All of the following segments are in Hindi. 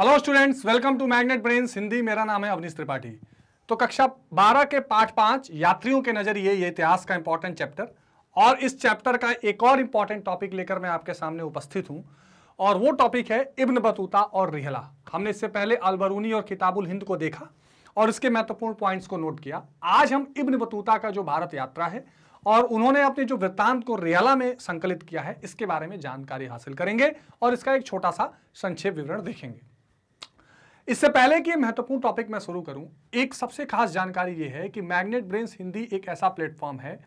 hello students welcome to Magnet Brains Hindi मेरा नाम है अवनीश त्रिपाठी तो कक्षा 12 के पाठ पाँच यात्रियों के नज़रिए ये इतिहास का इंपॉर्टेंट चैप्टर और इस चैप्टर का एक और इम्पॉर्टेंट टॉपिक लेकर मैं आपके सामने उपस्थित हूँ और वो टॉपिक है इब्न बतूता और रिहला हमने इससे पहले अलबरूनी और किताबुल हिंद को देखा और इसके महत्वपूर्ण पॉइंट्स को नोट किया आज हम इब्न बतूता का जो भारत यात्रा है और उन्होंने अपने जो वृत्तांत को रियाला में संकलित किया है इसके बारे में जानकारी हासिल करेंगे और इसका एक छोटा सा संक्षेप विवरण देखेंगे इससे पहले कि महत्वपूर्ण टॉपिक मैं शुरू करूं एक सबसे खास जानकारी यह है कि मैग्नेट ब्रेन्स हिंदी एक ऐसा प्लेटफॉर्म है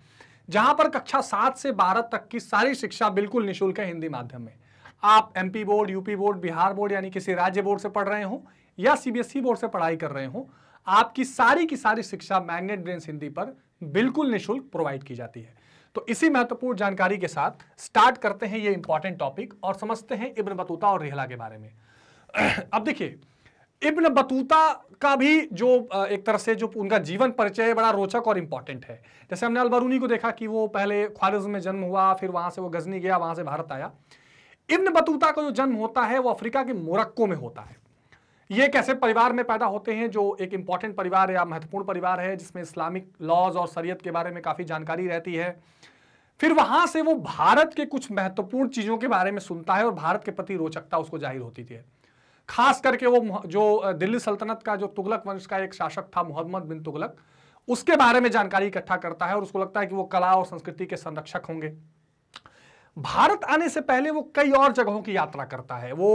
जहां पर कक्षा सात से बारह तक की सारी शिक्षा बिल्कुल निःशुल्क है हिंदी माध्यम में आप M board UP board Bihar board यानी किसी राज्य बोर्ड से पढ़ रहे हो या सीबीएसई बोर्ड e से पढ़ाई कर रहे हो आपकी सारी की सारी शिक्षा मैग्नेट ब्रेन्स हिंदी पर बिल्कुल निःशुल्क प्रोवाइड की जाती है तो इसी महत्वपूर्ण जानकारी के साथ स्टार्ट करते हैं ये इंपॉर्टेंट टॉपिक और समझते हैं इब्न बतूता और रेहला के बारे में अब देखिए इब्न बतूता का भी जो एक तरह से जो उनका जीवन परिचय है बड़ा रोचक और इम्पॉर्टेंट है जैसे हमने अलबरूनी को देखा कि वो पहले ख्वारिज में जन्म हुआ फिर वहाँ से वो गजनी गया वहाँ से भारत आया इब्न बतूता का जो जन्म होता है वो अफ्रीका के मोरक्को में होता है ये कैसे परिवार में पैदा होते हैं जो एक इम्पॉर्टेंट परिवार या महत्वपूर्ण परिवार है जिसमें इस्लामिक लॉज और शरीयत के बारे में काफ़ी जानकारी रहती है फिर वहाँ से वो भारत के कुछ महत्वपूर्ण चीज़ों के बारे में सुनता है और भारत के प्रति रोचकता उसको जाहिर होती थी खास करके वो जो दिल्ली सल्तनत का जो तुगलक वंश का एक शासक था मोहम्मद बिन तुगलक उसके बारे में जानकारी इकट्ठा करता है और उसको लगता है कि वो कला और संस्कृति के संरक्षक होंगे भारत आने से पहले वो कई और जगहों की यात्रा करता है वो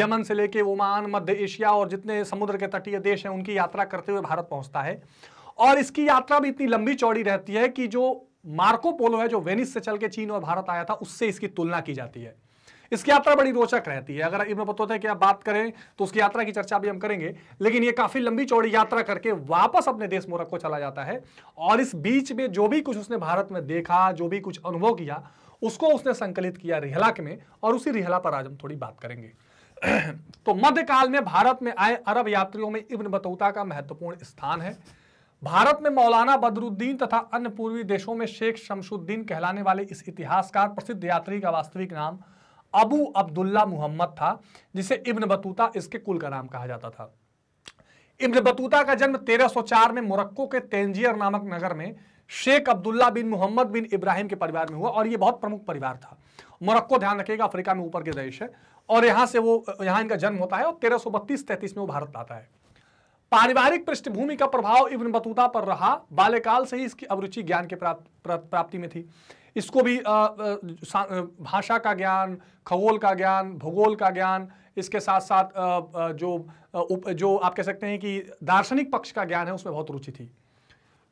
यमन से लेके ओमान मध्य एशिया और जितने समुद्र के तटीय देश हैं उनकी यात्रा करते हुए भारत पहुंचता है और इसकी यात्रा भी इतनी लंबी चौड़ी रहती है कि जो मार्को पोलो है जो वेनिस से चल के चीन और भारत आया था उससे इसकी तुलना की जाती है इसकी यात्रा बड़ी रोचक रहती है अगर इब्न बतौता की आप बात करें तो उसकी यात्रा की चर्चा भी हम करेंगे लेकिन ये काफी लंबी चौड़ी यात्रा करके वापस अपने देश मोरक्को चला जाता है और इस बीच में जो भी कुछ उसने भारत में देखा जो भी कुछ अनुभव किया उसको उसने संकलित किया रिहला में और उसी रिहला पर आज हम थोड़ी बात करेंगे तो मध्यकाल में भारत में आए अरब यात्रियों में इब्न बतौता का महत्वपूर्ण स्थान है भारत में मौलाना बदरुद्दीन तथा अन्य पूर्वी देशों में शेख शमशुद्दीन कहलाने वाले इस इतिहासकार प्रसिद्ध यात्री का वास्तविक नाम अबू अब्दुल्ला मुहम्मद था जिसे इब्न बतूता इसके कुल का नाम कहा जाता था इब्न बतूता का जन्म 1304 में मोरक्को के तेंजियर नामक नगर में शेख अब्दुल्ला बिन मोहम्मद बिन इब्राहिम के परिवार में हुआ और यह बहुत प्रमुख परिवार था मोरक्को ध्यान रखेगा अफ्रीका में ऊपर के देश है और यहां से वो यहां इनका जन्म होता है और तेरह सौ में वो भारत आता है पारिवारिक पृष्ठभूमि का प्रभाव इब्न बतूता पर रहा बाल्यकाल से ही इसकी अभिरुचि ज्ञान के प्राप्ति में थी इसको भी भाषा का ज्ञान खगोल का ज्ञान भूगोल का ज्ञान इसके साथ साथ जो जो आप कह सकते हैं कि दार्शनिक पक्ष का ज्ञान है उसमें बहुत रुचि थी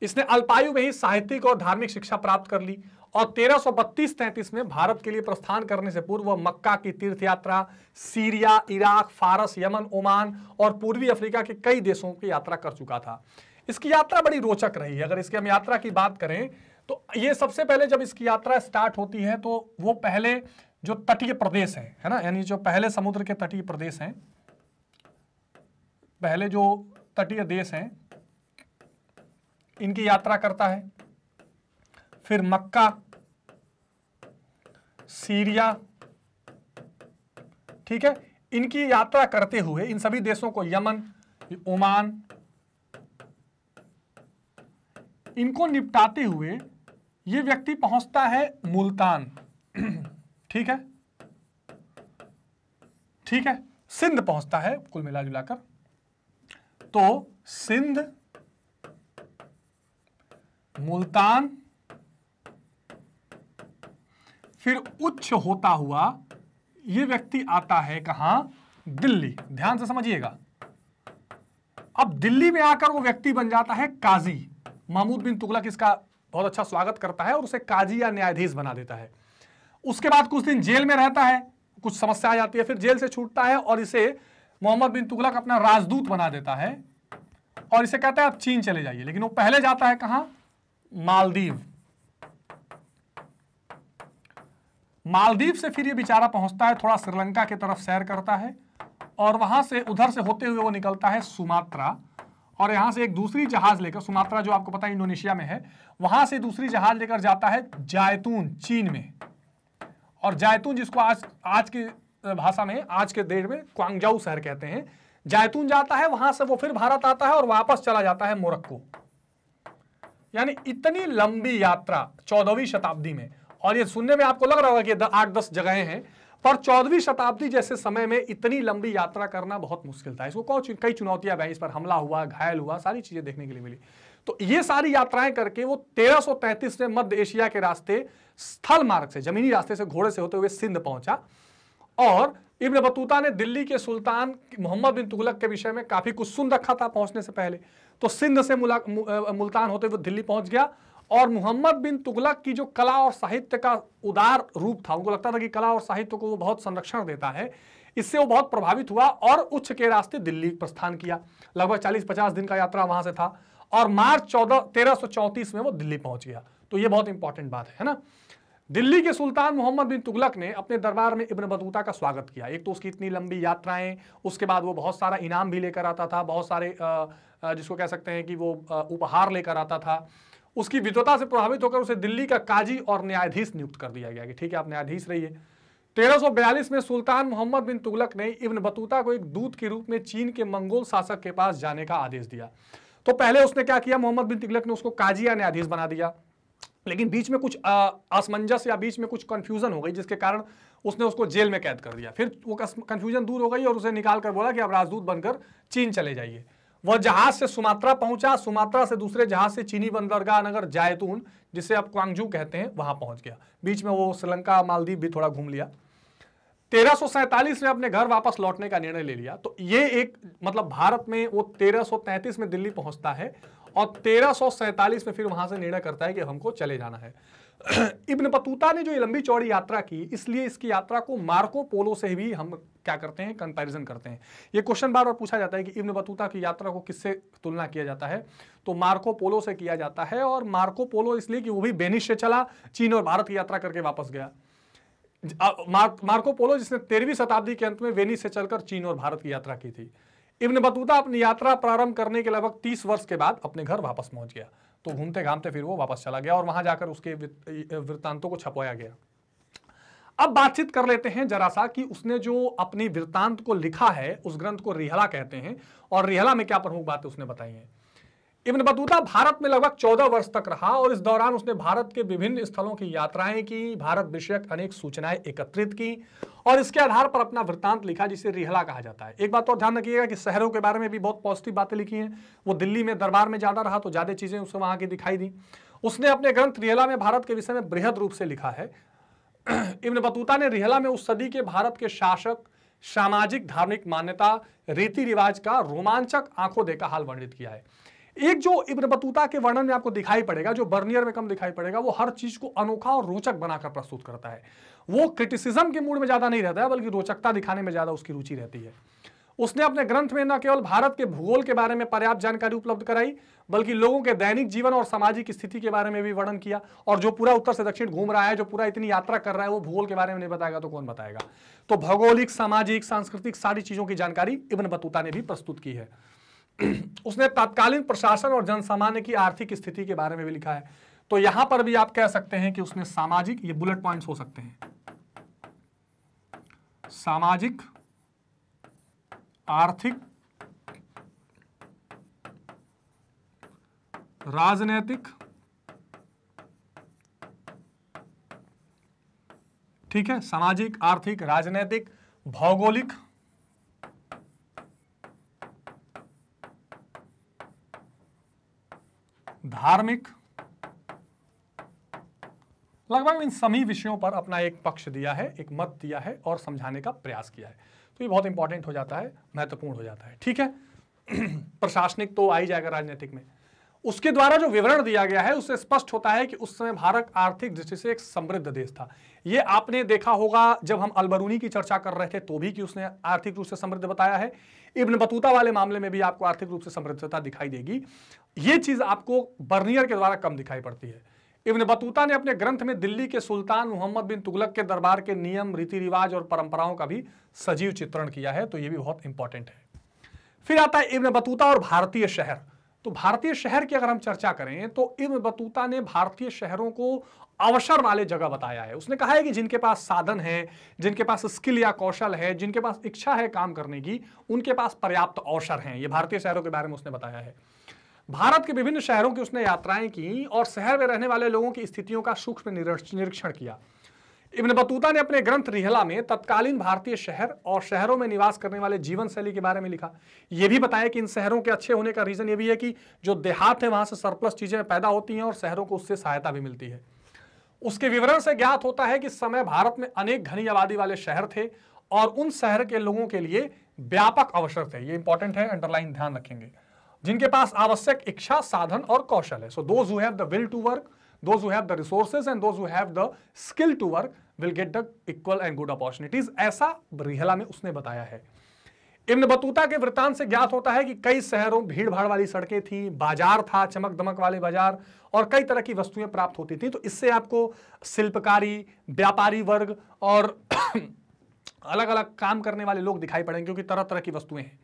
इसने अल्पायु में ही साहित्यिक और धार्मिक शिक्षा प्राप्त कर ली और 1332-33 में भारत के लिए प्रस्थान करने से पूर्व वह मक्का की तीर्थ यात्रा सीरिया इराक फारस यमन ओमान और पूर्वी अफ्रीका के कई देशों की यात्रा कर चुका था इसकी यात्रा बड़ी रोचक रही है अगर इसकी हम यात्रा की बात करें तो ये सबसे पहले जब इसकी यात्रा स्टार्ट होती है तो वो पहले जो तटीय प्रदेश है है ना यानी जो पहले समुद्र के तटीय प्रदेश हैं पहले जो तटीय देश हैं इनकी यात्रा करता है फिर मक्का सीरिया ठीक है इनकी यात्रा करते हुए इन सभी देशों को यमन ओमान इनको निपटाते हुए ये व्यक्ति पहुंचता है मुल्तान ठीक है ठीक है सिंध पहुंचता है कुल मिला जुलाकर तो सिंध मुल्तान फिर उच्च होता हुआ ये व्यक्ति आता है कहां दिल्ली ध्यान से समझिएगा अब दिल्ली में आकर वो व्यक्ति बन जाता है काजी महमूद बिन तुगलक इसका बहुत अच्छा स्वागत करता है और उसे काजी या न्यायाधीश बना देता है उसके बाद कुछ दिन जेल में रहता है कुछ समस्या आ जाती है फिर जेल से छूटता है और इसे मोहम्मद बिन तुगलक अपना राजदूत बना देता है और इसे कहता है आप चीन चले जाइए लेकिन वो पहले जाता है कहां मालदीव मालदीव से फिर ये बेचारा पहुंचता है थोड़ा श्रीलंका की तरफ सैर करता है और वहां से उधर से होते हुए वो निकलता है सुमात्रा और यहां से एक दूसरी जहाज लेकर सुमात्रा जो आपको पता है इंडोनेशिया में है वहां से दूसरी जहाज लेकर जाता है जायतून चीन में और जायतून जिसको आज आज की भाषा में आज के देर में क्वांगजाऊ शहर कहते हैं जायतून जाता है वहां से वो फिर भारत आता है और वापस चला जाता है मोरक्को यानी इतनी लंबी यात्रा चौदहवीं शताब्दी में और ये सुनने में आपको लग रहा होगा कि आठ दस जगहें हैं पर चौदहवीं शताब्दी जैसे समय में इतनी लंबी यात्रा करना बहुत मुश्किल था इसको कई चुनौतियां भाई इस पर हमला हुआ घायल हुआ सारी चीजें देखने के लिए मिली तो ये सारी यात्राएं करके वो 1333 में मध्य एशिया के रास्ते स्थल मार्ग से जमीनी रास्ते से घोड़े से होते हुए सिंध पहुंचा और इब्न बतूता ने दिल्ली के सुल्तान मोहम्मद बिन तुगलक के विषय में काफ़ी कुछ सुन रखा था पहुंचने से पहले तो सिंध से मुल्तान होते हुए दिल्ली पहुंच गया और मोहम्मद बिन तुगलक की जो कला और साहित्य का उदार रूप था उनको लगता था कि कला और साहित्य को वो बहुत संरक्षण देता है इससे वो बहुत प्रभावित हुआ और उच्च के रास्ते दिल्ली प्रस्थान किया लगभग 40-50 दिन का यात्रा वहां से था और मार्च चौदह तेरह में वो दिल्ली पहुंच गया तो ये बहुत इंपॉर्टेंट बात है ना दिल्ली के सुल्तान मोहम्मद बिन तुगलक ने अपने दरबार में इब्न बतूता का स्वागत किया एक तो उसकी इतनी लंबी यात्राएं उसके बाद वो बहुत सारा इनाम भी लेकर आता था बहुत सारे जिसको कह सकते हैं कि वो उपहार लेकर आता था उसकी विद्वता से प्रभावित होकर उसे दिल्ली का काजी और न्यायाधीश नियुक्त कर दिया गया कि ठीक है आप न्यायाधीश रहिए 1342 में सुल्तान मोहम्मद बिन तुगलक ने इब्न बतूता को एक दूत के रूप में चीन के मंगोल शासक के पास जाने का आदेश दिया तो पहले उसने क्या किया मोहम्मद बिन तुगलक ने उसको काजी या न्यायाधीश बना दिया लेकिन बीच में कुछ असमंजस या बीच में कुछ कन्फ्यूजन हो गई जिसके कारण उसने उसको जेल में कैद कर दिया फिर वो कन्फ्यूजन दूर हो गई और उसे निकाल कर बोला कि आप राजदूत बनकर चीन चले जाइए वह जहाज से सुमात्रा पहुंचा सुमात्रा से दूसरे जहाज से चीनी बंदरगाह नगर जायतून जिसे अब क्वांगजू कहते हैं वहां पहुंच गया बीच में वो श्रीलंका मालदीप भी थोड़ा घूम लिया तेरह में अपने घर वापस लौटने का निर्णय ले लिया तो ये एक मतलब भारत में वो तेरह में दिल्ली पहुंचता है और तेरह में फिर वहां से निर्णय करता है कि हमको चले जाना है इब्न बतूता ने जो ये लंबी चौड़ी यात्रा की इसलिए इसकी यात्रा को मार्को पोलो से भी हम क्या करते हैं कंपैरिजन करते हैं ये क्वेश्चन बार बार पूछा जाता है कि इब्न बतूता की यात्रा को किससे तुलना किया जाता है तो मार्को पोलो से किया जाता है और मार्को पोलो इसलिए कि वो भी बेनिश से चला चीन और भारत की यात्रा करके वापस गया मार्को पोलो जिसने तेरहवीं शताब्दी के अंत में वेनिस से चलकर चीन और भारत की यात्रा की थी इब्न बतूता अपनी यात्रा प्रारंभ करने के लगभग तीस वर्ष के बाद अपने घर वापस पहुंच गया तो घूमते घामते फिर वो वापस चला गया और वहां जाकर उसके वृत्तांतों को छपवाया गया अब बातचीत कर लेते हैं जरा सा कि उसने जो अपनी वृत्तांत को लिखा है उस ग्रंथ को रिहला कहते हैं और रिहला में क्या प्रमुख बातें उसने बताई हैं इब्न बतूता भारत में लगभग चौदह वर्ष तक रहा और इस दौरान उसने भारत के विभिन्न स्थलों की यात्राएं की भारत विषयक अनेक सूचनाएं एकत्रित की और इसके आधार पर अपना वृत्तांत लिखा जिसे रिहला कहा जाता है एक बात और तो ध्यान रखिएगा कि शहरों के बारे में भी बहुत पॉजिटिव बातें लिखी हैं वो दिल्ली में दरबार में ज़्यादा रहा तो ज़्यादा चीज़ें उसे वहां की दिखाई दी उसने अपने ग्रंथ रिहला में भारत के विषय में बृहद रूप से लिखा है इब्न बतूता ने रिहला में उस सदी के भारत के शासक सामाजिक धार्मिक मान्यता रीति रिवाज का रोमांचक आंखों देखा हाल वर्णित किया है एक जो इब्न बतूता के वर्णन में आपको दिखाई पड़ेगा जो बर्नियर में कम दिखाई पड़ेगा वो हर चीज को अनोखा और रोचक बनाकर प्रस्तुत करता है वो क्रिटिसिज्म के मूड में ज्यादा नहीं रहता है बल्कि रोचकता दिखाने में ज्यादा उसकी रुचि रहती है उसने अपने ग्रंथ में न केवल भारत के भूगोल के बारे में पर्याप्त जानकारी उपलब्ध कराई बल्कि लोगों के दैनिक जीवन और सामाजिक स्थिति के बारे में भी वर्णन किया और जो पूरा उत्तर से दक्षिण घूम रहा है जो पूरा इतनी यात्रा कर रहा है वो भूगोल के बारे में नहीं बताएगा तो कौन बताएगा तो भौगोलिक सामाजिक सांस्कृतिक सारी चीजों की जानकारी इबन बतूता ने भी प्रस्तुत की है उसने तत्कालीन प्रशासन और जनसामान्य की आर्थिक स्थिति के बारे में भी लिखा है तो यहां पर भी आप कह सकते हैं कि उसने सामाजिक ये बुलेट पॉइंट्स हो सकते हैं सामाजिक आर्थिक राजनैतिक ठीक है सामाजिक आर्थिक राजनैतिक भौगोलिक धार्मिक लगभग इन सभी विषयों पर अपना एक पक्ष दिया है एक मत दिया है और समझाने का प्रयास किया है तो ये बहुत इंपॉर्टेंट हो जाता है महत्वपूर्ण हो जाता है ठीक है प्रशासनिक तो आ ही जाएगा राजनीतिक में उसके द्वारा जो विवरण दिया गया है उससे स्पष्ट होता है कि उस समय भारत आर्थिक दृष्टि से एक समृद्ध देश था यह आपने देखा होगा जब हम अलबरूनी की चर्चा कर रहे थे तो भी कि उसने आर्थिक रूप से समृद्ध बताया है इब्न बतूता वाले मामले में भी आपको आर्थिक रूप से समृद्धता दिखाई देगी ये चीज़ आपको बर्नियर के द्वारा कम दिखाई पड़ती है इब्न बतूता ने अपने ग्रंथ में दिल्ली के सुल्तान मोहम्मद बिन तुगलक के दरबार के नियम रीति रिवाज और परंपराओं का भी सजीव चित्रण किया है तो यह भी बहुत इंपॉर्टेंट है फिर आता है इब्न बतूता और भारतीय शहर तो भारतीय शहर की अगर हम चर्चा करें तो इब्न बतूता ने भारतीय शहरों को अवसर वाले जगह बताया है उसने कहा है कि जिनके पास साधन है जिनके पास स्किल या कौशल है जिनके पास इच्छा है काम करने की उनके पास पर्याप्त अवसर हैं ये भारतीय शहरों के बारे में उसने बताया है भारत के विभिन्न शहरों की उसने यात्राएं की और शहर में रहने वाले लोगों की स्थितियों का सूक्ष्म निरीक्षण किया इब्न बतूता ने अपने ग्रंथ रिहला में तत्कालीन भारतीय शहर और शहरों में निवास करने वाले जीवन शैली के बारे में लिखा यह भी बताया कि इन शहरों के अच्छे होने का रीज़न यह भी है कि जो देहात है वहां से सरप्लस चीज़ें पैदा होती हैं और शहरों को उससे सहायता भी मिलती है उसके विवरण से ज्ञात होता है कि समय भारत में अनेक घनी आबादी वाले शहर थे और उन शहर के लोगों के लिए व्यापक अवसर थे ये इंपॉर्टेंट है अंडरलाइन ध्यान रखेंगे जिनके पास आवश्यक इच्छा साधन और कौशल है so those who have the will to work those who have the resources and those who have the skill to work will get the equal and good opportunities aisa brihela mein usne bataya hai Ibn Battuta के वृतांत से ज्ञात होता है कि कई शहरों भीड़ भाड़ वाली सड़कें थी बाजार था चमक दमक वाले बाजार और कई तरह की वस्तुएं प्राप्त होती थी तो इससे आपको शिल्पकारी व्यापारी वर्ग और अलग अलग काम करने वाले लोग दिखाई पड़ेंगे क्योंकि तरह तरह की वस्तुएं हैं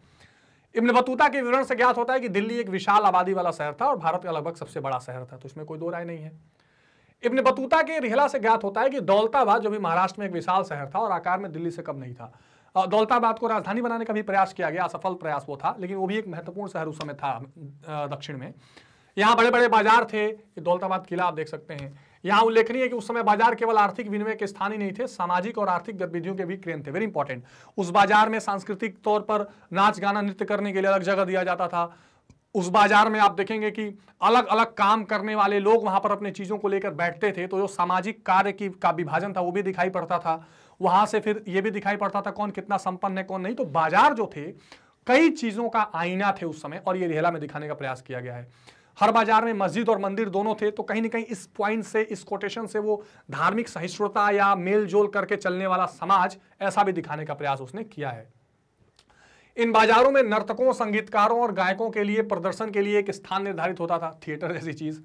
इब्न बतूता के विवरण से ज्ञात होता है कि दिल्ली एक विशाल आबादी वाला शहर था और भारत का लगभग सबसे बड़ा शहर था तो इसमें कोई दो राय नहीं है इब्न बतूता के रिहला से ज्ञात होता है कि दौलताबाद जो भी महाराष्ट्र में एक विशाल शहर था और आकार में दिल्ली से कम नहीं था दौलताबाद को राजधानी बनाने का भी प्रयास किया गया असफल प्रयास वो था लेकिन वो भी एक महत्वपूर्ण शहर उस समय था दक्षिण में यहाँ बड़े बड़े बाजार थे दौलताबाद किला आप देख सकते हैं यहां उल्लेखनीय है कि उस समय बाजार केवल आर्थिक विनिमय के स्थान ही नहीं थे सामाजिक और आर्थिक गतिविधियों के भी क्रेन थे वेरी इंपॉर्टेंट उस बाजार में सांस्कृतिक तौर पर नाच गाना नृत्य करने के लिए अलग जगह दिया जाता था उस बाजार में आप देखेंगे कि अलग अलग काम करने वाले लोग वहां पर अपने चीज़ों को लेकर बैठते थे तो जो सामाजिक कार्य की का विभाजन था वो भी दिखाई पड़ता था वहां से फिर ये भी दिखाई पड़ता था कौन कितना संपन्न है कौन नहीं तो बाजार जो थे कई चीज़ों का आईना थे उस समय और ये रेहला में दिखाने का प्रयास किया गया है हर बाजार में मस्जिद और मंदिर दोनों थे तो कहीं ना कहीं इस पॉइंट से इस कोटेशन से वो धार्मिक सहिष्णुता या मेल जोल करके चलने वाला समाज ऐसा भी दिखाने का प्रयास उसने किया है इन बाजारों में नर्तकों संगीतकारों और गायकों के लिए प्रदर्शन के लिए एक स्थान निर्धारित होता था थिएटर जैसी चीज़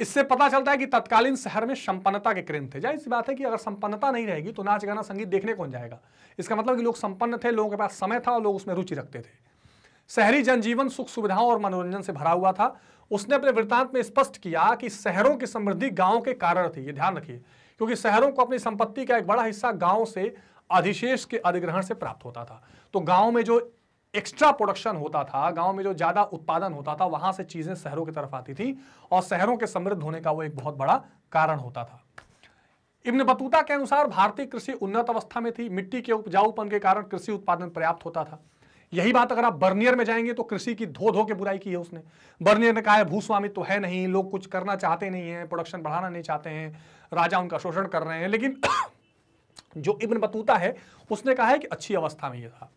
इससे पता चलता है कि तत्कालीन शहर में संपन्नता के क्रेन थे जाहिर सी बात है कि अगर संपन्नता नहीं रहेगी तो नाच गाना संगीत देखने कौन जाएगा इसका मतलब कि लोग संपन्न थे लोगों के पास समय था और लोग उसमें रुचि रखते थे शहरी जनजीवन सुख सुविधाओं और मनोरंजन से भरा हुआ था उसने अपने वृत्तांत में स्पष्ट किया कि शहरों की समृद्धि गांव के कारण थी ये ध्यान रखिए क्योंकि शहरों को अपनी संपत्ति का एक बड़ा हिस्सा गांव से अधिशेष के अधिग्रहण से प्राप्त होता था तो गांव में जो एक्स्ट्रा प्रोडक्शन होता था गांव में जो ज्यादा उत्पादन होता था वहां से चीजें शहरों की तरफ आती थी और शहरों के समृद्ध होने का वो एक बहुत बड़ा कारण होता था इब्न बतूता के अनुसार भारतीय कृषि उन्नत अवस्था में थी मिट्टी के उपजाऊपन के कारण कृषि उत्पादन पर्याप्त होता था यही बात अगर आप बर्नियर में जाएंगे तो कृषि की धो धो के बुराई की है उसने बर्नियर ने कहा है भूस्वामी तो है नहीं लोग कुछ करना चाहते नहीं है प्रोडक्शन बढ़ाना नहीं चाहते हैं राजा उनका शोषण कर रहे हैं लेकिन जो इब्न बतूता है उसने कहा है कि अच्छी अवस्था में यह था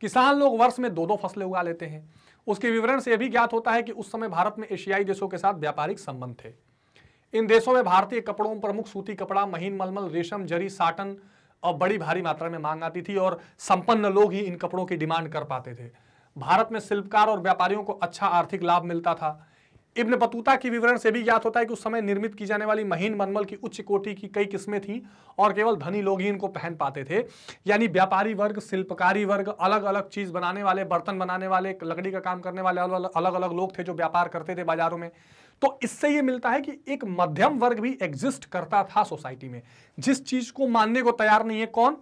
किसान लोग वर्ष में दो दो फसलें उगा लेते हैं उसके विवरण से यह भी ज्ञात होता है कि उस समय भारत में एशियाई देशों के साथ व्यापारिक संबंध थे इन देशों में भारतीय कपड़ों प्रमुख सूती कपड़ा महीन मलमल रेशम जरी साटन और बड़ी भारी मात्रा में मांग आती थी और संपन्न लोग ही इन कपड़ों की डिमांड कर पाते थे भारत में शिल्पकार और व्यापारियों को अच्छा आर्थिक लाभ मिलता था इब्न बतूता के विवरण से भी ज्ञात होता है कि उस समय निर्मित की जाने वाली महीन मनमल की उच्च कोटि की कई किस्में थीं और केवल धनी लोग ही इनको पहन पाते थे यानी व्यापारी वर्ग शिल्पकारी वर्ग अलग अलग चीज़ बनाने वाले बर्तन बनाने वाले लकड़ी का काम करने वाले अलग अलग लोग थे जो व्यापार करते थे बाजारों में तो इससे ये मिलता है कि एक मध्यम वर्ग भी एग्जिस्ट करता था सोसाइटी में जिस चीज को मानने को तैयार नहीं है कौन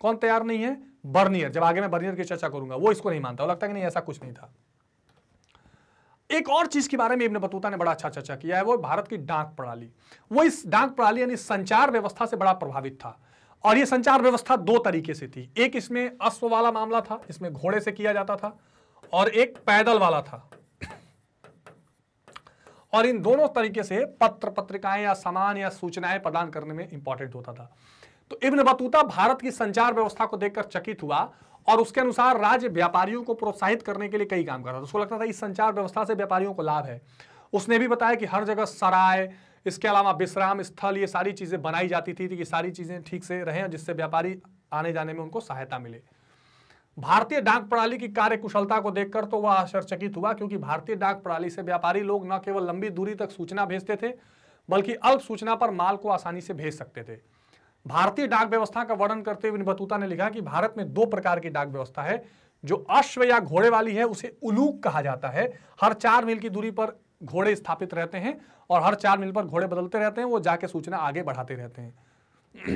कौन तैयार नहीं है बर्नियर जब आगे मैं बर्नियर की चर्चा करूंगा वो इसको नहीं मानता लगता कि नहीं ऐसा कुछ नहीं था एक और चीज के बारे में इब्ने बतूता ने बड़ा अच्छा चर्चा किया है वो भारत की डाक प्रणाली वो इस डाक प्रणाली यानी संचार व्यवस्था से बड़ा प्रभावित था और ये संचार व्यवस्था दो तरीके से थी एक इसमें अश्व वाला मामला था इसमें घोड़े से किया जाता था और एक पैदल वाला था और इन दोनों तरीके से पत्र पत्रिकाएं या सामान या सूचनाएं प्रदान करने में इंपॉर्टेंट होता था तो इब्न बतूता भारत की संचार व्यवस्था को देखकर चकित हुआ और उसके अनुसार राज्य व्यापारियों को प्रोत्साहित करने के लिए कई काम कर रहा था उसको लगता था इस संचार व्यवस्था से व्यापारियों को लाभ है उसने भी बताया कि हर जगह सराय इसके अलावा विश्राम स्थल ये सारी चीज़ें बनाई जाती थी कि सारी चीज़ें ठीक से रहें जिससे व्यापारी आने जाने में उनको सहायता मिले भारतीय डाक प्रणाली की कार्य कुशलता को देखकर तो वह आश्चर्यचकित हुआ क्योंकि भारतीय डाक प्रणाली से व्यापारी लोग न केवल लंबी दूरी तक सूचना भेजते थे बल्कि अल्प सूचना पर माल को आसानी से भेज सकते थे भारतीय डाक व्यवस्था का वर्णन करते हुए बतूता ने लिखा कि भारत में दो प्रकार की डाक व्यवस्था है जो अश्व या घोड़े वाली है उसे उलूक कहा जाता है हर चार मील की दूरी पर घोड़े स्थापित रहते हैं और हर चार मील पर घोड़े बदलते रहते हैं वो जाके सूचना आगे बढ़ाते रहते हैं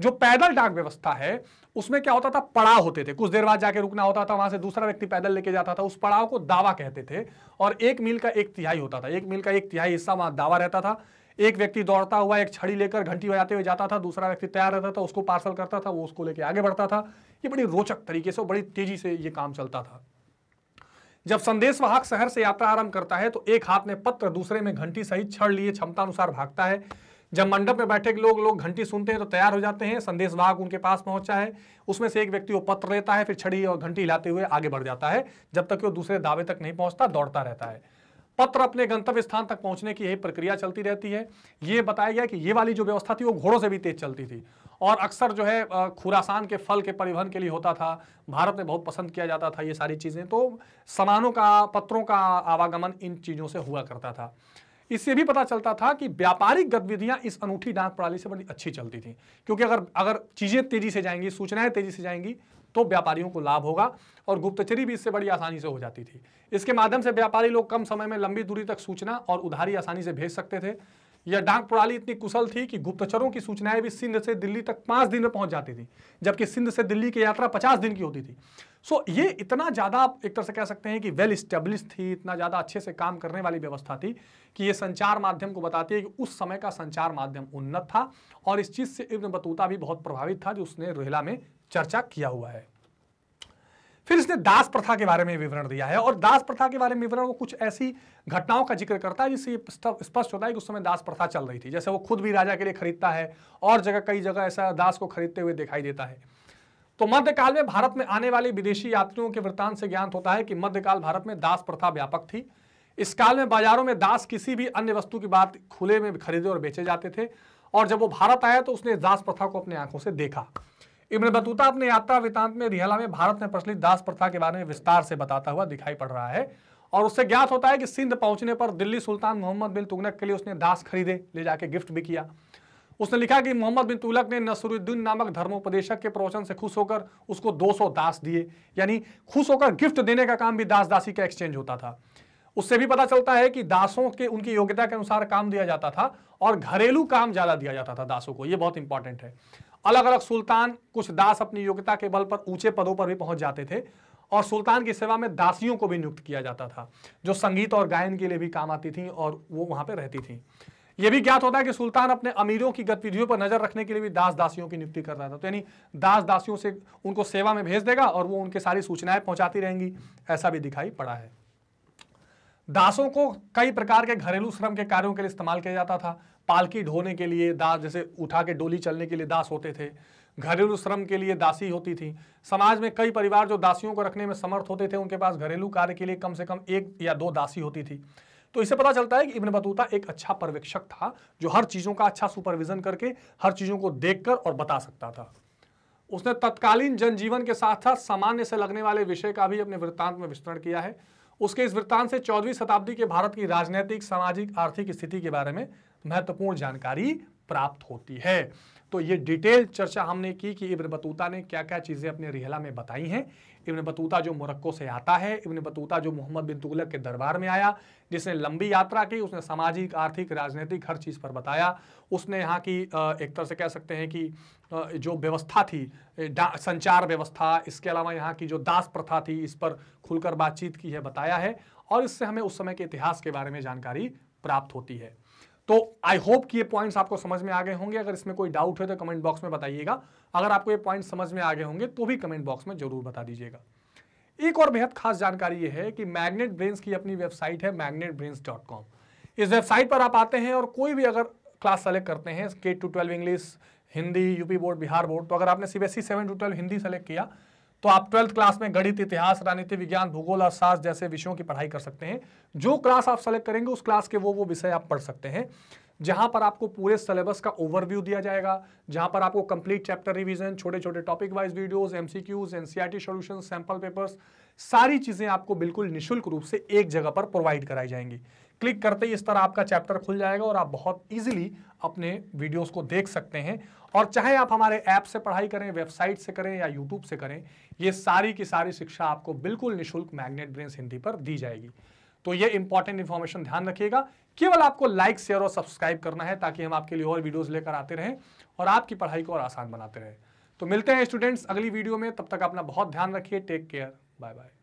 जो पैदल डाक व्यवस्था है उसमें क्या होता था पड़ाव होते थे कुछ देर बाद जाके रुकना होता था वहां से दूसरा व्यक्ति पैदल लेके जाता था उस पड़ाव को दावा कहते थे और एक मील का एक तिहाई होता था एक मील का एक तिहाई हिस्सा वहां दावा रहता था एक व्यक्ति दौड़ता हुआ एक छड़ी लेकर घंटी बजाते हुए जाता था दूसरा व्यक्ति तैयार रहता था उसको पार्सल करता था वो उसको लेके आगे बढ़ता था ये बड़ी रोचक तरीके से और बड़ी तेजी से ये काम चलता था जब संदेशवाहक शहर से यात्रा आरंभ करता है तो एक हाथ में पत्र दूसरे में घंटी सहित छड़ लिए क्षमता अनुसार भागता है जब मंडप में बैठे लोग लोग घंटी सुनते हैं तो तैयार हो जाते हैं संदेश वाहक उनके पास पहुंचा है उसमें से एक व्यक्ति वो पत्र लेता है फिर छड़ी और घंटी हिलाते हुए आगे बढ़ जाता है जब तक वो दूसरे दावे तक नहीं पहुंचता दौड़ता रहता है पत्र अपने गंतव्य स्थान तक पहुंचने की यही प्रक्रिया चलती रहती है ये बताया गया कि ये वाली जो व्यवस्था थी वो घोड़ों से भी तेज चलती थी और अक्सर जो है खुरासान के फल के परिवहन के लिए होता था भारत में बहुत पसंद किया जाता था ये सारी चीज़ें तो सामानों का पत्रों का आवागमन इन चीज़ों से हुआ करता था इससे भी पता चलता था कि व्यापारिक गतिविधियां इस अनूठी डाक प्रणाली से बड़ी अच्छी चलती थी क्योंकि अगर अगर चीज़ें तेजी से जाएंगी सूचनाएं तेजी से जाएंगी तो व्यापारियों को लाभ होगा और गुप्तचरी भी इससे बड़ी आसानी से हो जाती थी इसके माध्यम से व्यापारी लोग कम समय में लंबी दूरी तक सूचना और उधारी आसानी से भेज सकते थे यह डाक प्रणाली इतनी कुशल थी कि गुप्तचरों की सूचनाएं भी सिंध से दिल्ली तक पांच दिन में पहुंच जाती थी जबकि सिंध से दिल्ली की यात्रा पचास दिन की होती थी सो so, ये इतना ज़्यादा आप एक तरह से कह सकते हैं कि वेल स्टेब्लिश थी इतना ज़्यादा अच्छे से काम करने वाली व्यवस्था थी कि ये संचार माध्यम को बताती है कि उस समय का संचार माध्यम उन्नत था और इस चीज़ से इब्न बतूता भी बहुत प्रभावित था जो उसने रोहिला में चर्चा किया हुआ है फिर इसने दास प्रथा के बारे में विवरण दिया है और दास प्रथा के बारे में विवरण वो कुछ ऐसी घटनाओं का जिक्र करता है जिससे स्पष्ट होता है कि उस समय दास प्रथा चल रही थी जैसे वो खुद भी राजा के लिए खरीदता है और जगह कई जगह ऐसा दास को खरीदते हुए दिखाई देता है तो मध्यकाल में भारत में आने वाले विदेशी यात्रियों के वृत्त से ज्ञात होता है कि मध्यकाल भारत में दास प्रथा व्यापक थी इस काल में बाजारों में दास किसी भी अन्य वस्तु की बात खुले में खरीदे और बेचे जाते थे और जब वो भारत आया तो उसने दास प्रथा को अपनी आंखों से देखा इब्न बतूता अपने यात्रा वृतांत में रिहला में भारत में प्रचलित दास प्रथा के बारे में विस्तार से बताता हुआ दिखाई पड़ रहा है और उससे ज्ञात होता है कि सिंध पहुंचने पर दिल्ली सुल्तान मोहम्मद बिन तुगनक के लिए उसने दास खरीदे ले जाके गिफ्ट भी किया उसने लिखा कि मोहम्मद बिन तुलक ने नसरुद्दीन नामक धर्मोपदेशक के प्रवचन से खुश होकर उसको 200 दास दिए यानी खुश होकर गिफ्ट देने का काम भी दास दासी का एक्सचेंज होता था उससे भी पता चलता है कि दासों के उनकी योग्यता के अनुसार काम दिया जाता था और घरेलू काम ज़्यादा दिया जाता था दासों को ये बहुत इंपॉर्टेंट है अलग अलग सुल्तान कुछ दास अपनी योग्यता के बल पर ऊंचे पदों पर भी पहुंच जाते थे और सुल्तान की सेवा में दासियों को भी नियुक्त किया जाता था जो संगीत और गायन के लिए भी काम आती थी और वो वहां पर रहती थी यह भी ज्ञात होता है कि सुल्तान अपने अमीरों की गतिविधियों पर नजर रखने के लिए भी दास दासियों की नियुक्ति करता था तो यानी दास दासियों से उनको सेवा में भेज देगा और वो उनके सारी सूचनाएं पहुंचाती रहेंगी ऐसा भी दिखाई पड़ा है दासों को कई प्रकार के घरेलू श्रम के कार्यों के लिए इस्तेमाल किया जाता था पालकी ढोने के लिए दास जैसे उठा के डोली चलने के लिए दास होते थे घरेलू श्रम के लिए दासी होती थी समाज में कई परिवार जो दासियों को रखने में समर्थ होते थे उनके पास घरेलू कार्य के लिए कम से कम एक या दो दासी होती थी तो इससे पता चलता है कि इब्न बतूता एक अच्छा पर्यवेक्षक था जो हर चीज़ों का अच्छा सुपरविजन करके हर चीज़ों को देखकर और बता सकता था उसने तत्कालीन जनजीवन के साथ साथ सामान्य से लगने वाले विषय का भी अपने वृत्तांत में विस्तरण किया है उसके इस वृत्तांत से चौदहवीं शताब्दी के भारत की राजनीतिक सामाजिक आर्थिक स्थिति के बारे में महत्वपूर्ण जानकारी प्राप्त होती है तो ये डिटेल चर्चा हमने की कि इब्न बतूता ने क्या क्या चीज़ें अपने रिहला में बताई हैं इब्न बतूता जो मोरक्को से आता है इब्न बतूता जो मोहम्मद बिन तुगलक के दरबार में आया जिसने लंबी यात्रा की उसने सामाजिक आर्थिक राजनीतिक हर चीज़ पर बताया उसने यहाँ की एक तरह से कह सकते हैं कि जो व्यवस्था थी संचार व्यवस्था इसके अलावा यहाँ की जो दास प्रथा थी इस पर खुलकर बातचीत की है बताया है और इससे हमें उस समय के इतिहास के बारे में जानकारी प्राप्त होती है तो आई होप कि ये पॉइंट्स आपको समझ में आ गए होंगे अगर इसमें कोई डाउट है तो कमेंट बॉक्स में बताइएगा अगर आपको ये पॉइंट समझ में आ गए होंगे तो भी कमेंट बॉक्स में जरूर बता दीजिएगा एक और बेहद खास जानकारी ये है कि मैग्नेट ब्रेन्स की अपनी वेबसाइट है मैग्नेट ब्रेन्स इस वेबसाइट पर आप आते हैं और कोई भी अगर क्लास सेलेक्ट करते हैं के to twelve English Hindi UP board Bihar board तो अगर आपने C B S seven to twelve Hindi select किया तो आप ट्वेल्थ क्लास में गणित इतिहास राजनीति विज्ञान भूगोल और शास्त्र जैसे विषयों की पढ़ाई कर सकते हैं जो क्लास आप सेलेक्ट करेंगे उस क्लास के वो वो विषय आप पढ़ सकते हैं जहां पर आपको पूरे सिलेबस का ओवरव्यू दिया जाएगा जहां पर आपको कंप्लीट चैप्टर रिवीजन छोटे छोटे topic wise videos MCQs NCERT solution sample papers सारी चीजें आपको बिल्कुल निशुल्क रूप से एक जगह पर प्रोवाइड कराई जाएंगी क्लिक करते ही इस तरह आपका चैप्टर खुल जाएगा और आप बहुत ईजिली अपने वीडियोस को देख सकते हैं और चाहे आप हमारे ऐप से पढ़ाई करें वेबसाइट से करें या यूट्यूब से करें ये सारी की सारी शिक्षा आपको बिल्कुल निःशुल्क मैग्नेट ब्रेन हिंदी पर दी जाएगी तो ये इंपॉर्टेंट इन्फॉर्मेशन ध्यान रखिएगा केवल आपको लाइक शेयर और सब्सक्राइब करना है ताकि हम आपके लिए और वीडियोज लेकर आते रहें और आपकी पढ़ाई को और आसान बनाते रहें तो मिलते हैं स्टूडेंट्स अगली वीडियो में तब तक अपना बहुत ध्यान रखिए टेक केयर बाय बाय